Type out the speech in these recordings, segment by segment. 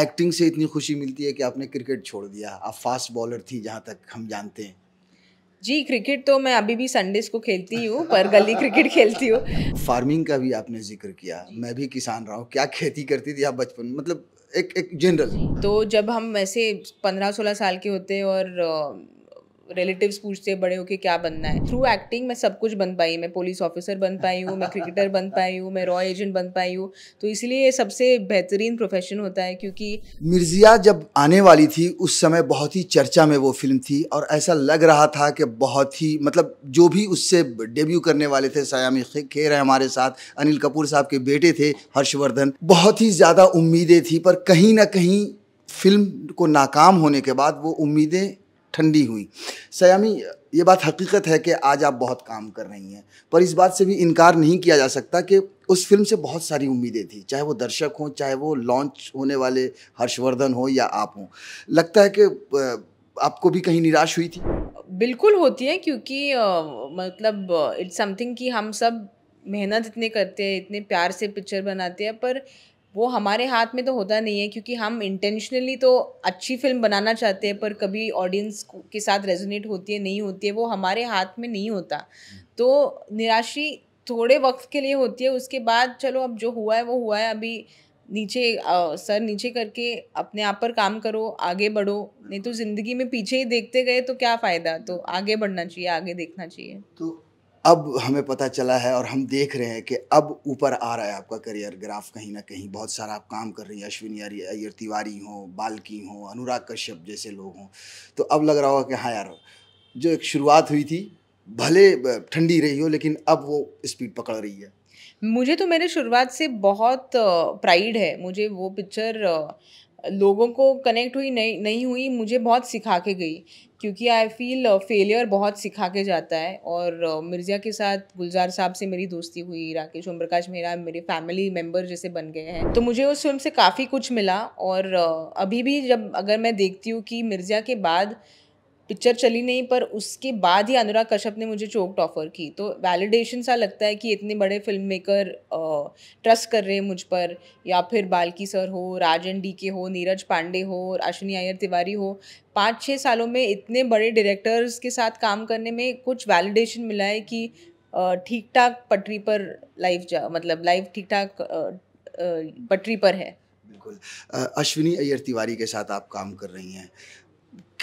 Acting से इतनी खुशी मिलती है कि आपने क्रिकेट छोड़ दिया आप फास्ट बॉलर थी जहाँ तक हम जानते हैं जी क्रिकेट तो मैं अभी भी संडेज को खेलती हूँ पर गली क्रिकेट खेलती हूँ फार्मिंग का भी आपने जिक्र किया मैं भी किसान रहा हूँ क्या खेती करती थी आप बचपन मतलब एक एक जनरल तो जब हम वैसे पंद्रह सोलह साल के होते और रिलेटिव्स पूछते बड़े बड़े होके क्या बनना है थ्रू एक्टिंग मैं सब कुछ बन पाई मैं पुलिस ऑफिसर बन पाई हूँ मैं क्रिकेटर बन पाई हूँ मैं रॉ एजेंट बन पाई हूँ तो इसलिए ये सबसे बेहतरीन प्रोफेशन होता है क्योंकि मिर्जिया जब आने वाली थी उस समय बहुत ही चर्चा में वो फिल्म थी और ऐसा लग रहा था कि बहुत ही मतलब जो भी उससे डेब्यू करने वाले थे सयामी खेर है हमारे साथ अनिल कपूर साहब के बेटे थे हर्षवर्धन बहुत ही ज़्यादा उम्मीदें थी पर कहीं ना कहीं फिल्म को नाकाम होने के बाद वो उम्मीदें ठंडी हुई सयामी ये बात हकीकत है कि आज आप बहुत काम कर रही हैं पर इस बात से भी इनकार नहीं किया जा सकता कि उस फिल्म से बहुत सारी उम्मीदें थी चाहे वो दर्शक हों चाहे वो लॉन्च होने वाले हर्षवर्धन हो या आप हों लगता है कि आपको भी कहीं निराश हुई थी बिल्कुल होती है क्योंकि मतलब इट्स समथिंग कि हम सब मेहनत इतने करते हैं इतने प्यार से पिक्चर बनाते हैं पर वो हमारे हाथ में तो होता नहीं है क्योंकि हम इंटेंशनली तो अच्छी फिल्म बनाना चाहते हैं पर कभी ऑडियंस के साथ रेजोनेट होती है नहीं होती है वो हमारे हाथ में नहीं होता तो निराशी थोड़े वक्त के लिए होती है उसके बाद चलो अब जो हुआ है वो हुआ है अभी नीचे आ, सर नीचे करके अपने आप पर काम करो आगे बढ़ो नहीं तो ज़िंदगी में पीछे ही देखते गए तो क्या फ़ायदा तो आगे बढ़ना चाहिए आगे देखना चाहिए तो अब हमें पता चला है और हम देख रहे हैं कि अब ऊपर आ रहा है आपका करियर ग्राफ कहीं ना कहीं बहुत सारा आप काम कर रही हैं अश्विन अयर तिवारी हों बालकी हों अनुराग कश्यप जैसे लोग हों तो अब लग रहा होगा कि हाँ यार जो एक शुरुआत हुई थी भले ठंडी रही हो लेकिन अब वो स्पीड पकड़ रही है मुझे तो मेरे शुरुआत से बहुत प्राइड है मुझे वो पिक्चर लोगों को कनेक्ट हुई नहीं नहीं हुई मुझे बहुत सिखा के गई क्योंकि आई फील फेलियर बहुत सिखा के जाता है और uh, मिर्ज़ा के साथ गुलजार साहब से मेरी दोस्ती हुई राकेश ओम प्रकाश मेरा मेरे फैमिली मेम्बर जैसे बन गए हैं तो मुझे उस फिल्म से काफ़ी कुछ मिला और uh, अभी भी जब अगर मैं देखती हूँ कि मिर्ज़ा के बाद पिक्चर चली नहीं पर उसके बाद ही अनुराग कश्यप ने मुझे चोक्ट ऑफर की तो वैलिडेशन सा लगता है कि इतने बड़े फिल्म मेकर ट्रस्ट कर रहे हैं मुझ पर या फिर बालकी सर हो राजन डी के हो नीरज पांडे हो और अश्विनी अय्यर तिवारी हो पाँच छः सालों में इतने बड़े डायरेक्टर्स के साथ काम करने में कुछ वैलिडेशन मिला है कि ठीक ठाक पटरी पर लाइफ जा मतलब लाइफ ठीक ठाक पटरी पर है बिल्कुल अश्विनी अय्यर तिवारी के साथ आप काम कर रही हैं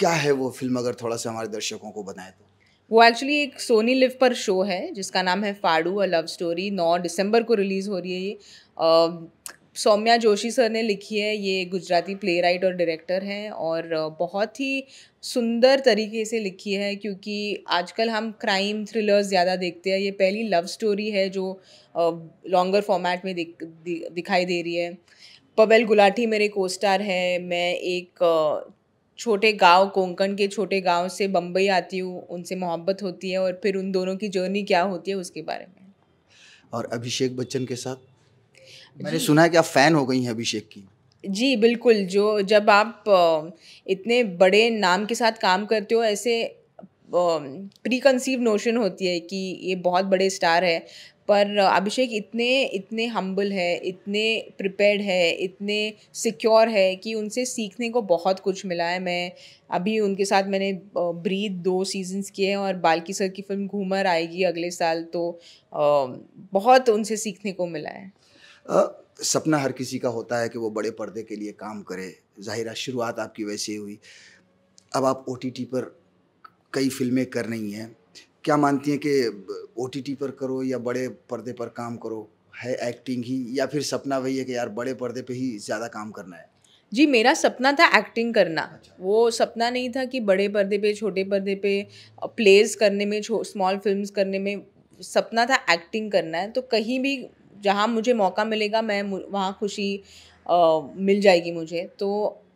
क्या है वो फिल्म अगर थोड़ा सा हमारे दर्शकों को बताएं तो वो एक्चुअली एक सोनी लिव पर शो है जिसका नाम है फाड़ू अ लव स्टोरी नौ दिसंबर को रिलीज़ हो रही है ये सौम्या जोशी सर ने लिखी है ये गुजराती प्ले राइट और डायरेक्टर हैं और बहुत ही सुंदर तरीके से लिखी है क्योंकि आजकल हम क्राइम थ्रिलर्स ज़्यादा देखते हैं ये पहली लव स्टोरी है जो लॉन्गर फॉर्मेट में दिख, दि, दिखाई दे रही है पवेल गुलाटी मेरे कोस्टार है मैं एक छोटे गांव कोंकण के छोटे गांव से बम्बई आती हूँ उनसे मोहब्बत होती है और फिर उन दोनों की जर्नी क्या होती है उसके बारे में और अभिषेक बच्चन के साथ मैंने सुना है कि आप फ़ैन हो गई हैं अभिषेक की जी बिल्कुल जो जब आप इतने बड़े नाम के साथ काम करते हो ऐसे प्री कंसीव नोशन होती है कि ये बहुत बड़े स्टार है पर अभिषेक इतने इतने हम्बल है इतने प्रिपेयर्ड है इतने सिक्योर है कि उनसे सीखने को बहुत कुछ मिला है मैं अभी उनके साथ मैंने ब्रीद दो सीजन्स किए हैं और बालकी सर की फिल्म घूमर आएगी अगले साल तो बहुत उनसे सीखने को मिला है आ, सपना हर किसी का होता है कि वो बड़े पर्दे के लिए काम करे ज़ाहिर शुरुआत आपकी वैसे हुई अब आप ओ पर कई फिल्में कर रही हैं क्या मानती हैं कि ओ पर करो या बड़े पर्दे पर काम करो है एक्टिंग ही या फिर सपना वही है कि यार बड़े पर्दे पे ही ज़्यादा काम करना है जी मेरा सपना था एक्टिंग करना अच्छा। वो सपना नहीं था कि बड़े पर्दे पे छोटे पर्दे पे प्लेज करने में स्मॉल फिल्म्स करने में सपना था एक्टिंग करना है तो कहीं भी जहाँ मुझे मौका मिलेगा मैं वहाँ खुशी आ, मिल जाएगी मुझे तो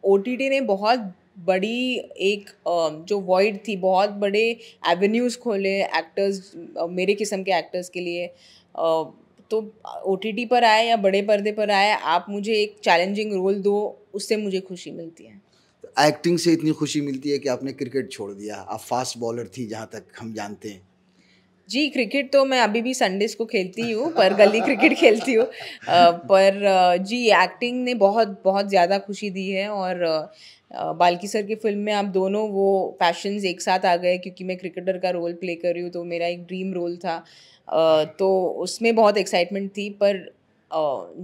ओ ने बहुत बड़ी एक जो वॉइड थी बहुत बड़े एवेन्यूज़ खोले एक्टर्स मेरे किस्म के एक्टर्स के लिए तो ओ पर आए या बड़े पर्दे पर आए आप मुझे एक चैलेंजिंग रोल दो उससे मुझे खुशी मिलती है एक्टिंग तो से इतनी खुशी मिलती है कि आपने क्रिकेट छोड़ दिया आप फास्ट बॉलर थी जहाँ तक हम जानते हैं जी क्रिकेट तो मैं अभी भी संडेज को खेलती हूँ पर गली क्रिकेट खेलती हूँ पर जी एक्टिंग ने बहुत बहुत ज़्यादा खुशी दी है और बालकी सर की फिल्म में आप दोनों वो पैशंस एक साथ आ गए क्योंकि मैं क्रिकेटर का रोल प्ले कर रही हूँ तो मेरा एक ड्रीम रोल था तो उसमें बहुत एक्साइटमेंट थी पर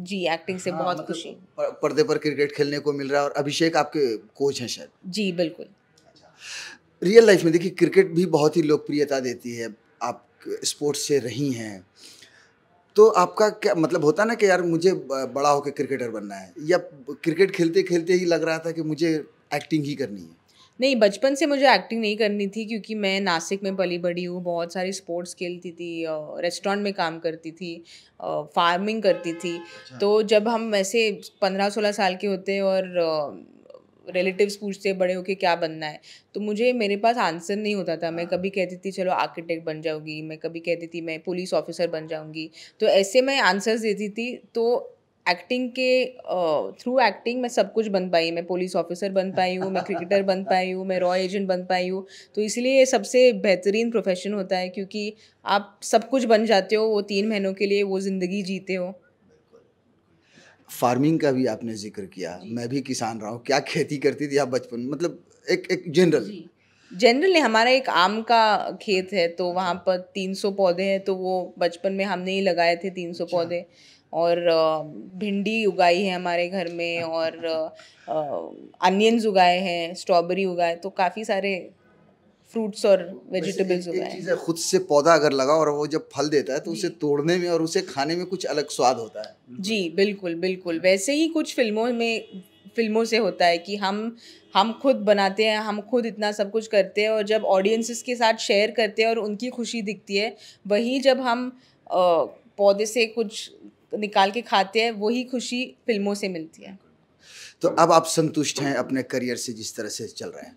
जी एक्टिंग से हाँ, बहुत मतलब खुशी पर्दे पर क्रिकेट खेलने को मिल रहा है और अभिषेक आपके कोच हैं शायद जी बिल्कुल रियल अच्छा। लाइफ में देखिए क्रिकेट भी बहुत ही लोकप्रियता देती है आप स्पोर्ट्स से रही हैं तो आपका क्या मतलब होता ना कि यार मुझे बड़ा होकर क्रिकेटर बनना है या क्रिकेट खेलते खेलते ही लग रहा था कि मुझे एक्टिंग ही करनी है नहीं बचपन से मुझे एक्टिंग नहीं करनी थी क्योंकि मैं नासिक में पली बड़ी हूँ बहुत सारी स्पोर्ट्स खेलती थी रेस्टोरेंट में काम करती थी फार्मिंग करती थी अच्छा। तो जब हम वैसे पंद्रह सोलह साल के होते और रिलेटिव्स पूछते हैं बड़े होके क्या बनना है तो मुझे मेरे पास आंसर नहीं होता था मैं हाँ। कभी कहती थी चलो आर्किटेक्ट बन जाऊँगी मैं कभी कहती थी मैं पुलिस ऑफिसर बन जाऊँगी तो ऐसे मैं आंसर्स देती थी तो एक्टिंग के थ्रू uh, एक्टिंग मैं सब कुछ बन पाई मैं पुलिस ऑफिसर बन पाई हूँ मैं क्रिकेटर बन पाई हूँ मैं रॉय एजेंट बन पाई हूँ तो इसलिए ये सबसे बेहतरीन प्रोफेशन होता है क्योंकि आप सब कुछ बन जाते हो वो तीन महीनों के लिए वो ज़िंदगी जीते हो फार्मिंग का भी आपने जिक्र किया मैं भी किसान रहा हूँ क्या खेती करती थी आप बचपन मतलब एक एक जनरल जनरल हमारा एक आम का खेत है तो वहाँ अच्छा। पर तीन सौ पौधे हैं तो वो बचपन में हमने ही लगाए थे तीन सौ अच्छा। पौधे और भिंडी उगाई है हमारे घर में और अनियंस उगाए हैं स्ट्रॉबेरी उगाए तो काफ़ी सारे फ्रूट्स और वेजिटेबल्स उगाए है खुद से पौधा अगर लगा और वो जब फल देता है तो उसे तोड़ने में और उसे खाने में कुछ अलग स्वाद होता है जी बिल्कुल बिल्कुल वैसे ही कुछ फिल्मों में फिल्मों से होता है कि हम हम खुद बनाते हैं हम खुद इतना सब कुछ करते हैं और जब ऑडियंसिस के साथ शेयर करते हैं और उनकी खुशी दिखती है वही जब हम पौधे से कुछ निकाल के खाते हैं वही खुशी फिल्मों से मिलती है तो अब आप संतुष्ट हैं अपने करियर से जिस तरह से चल रहे हैं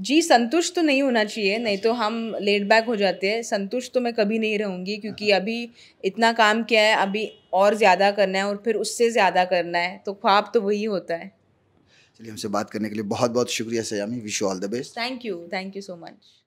जी संतुष्ट तो नहीं होना चाहिए नहीं तो हम लेट बैक हो जाते हैं संतुष्ट तो मैं कभी नहीं रहूँगी क्योंकि हाँ। अभी इतना काम किया है अभी और ज़्यादा करना है और फिर उससे ज़्यादा करना है तो ख्वाब तो वही होता है चलिए हमसे बात करने के लिए बहुत बहुत शुक्रिया Saiyami wish you all the best thank you thank you so much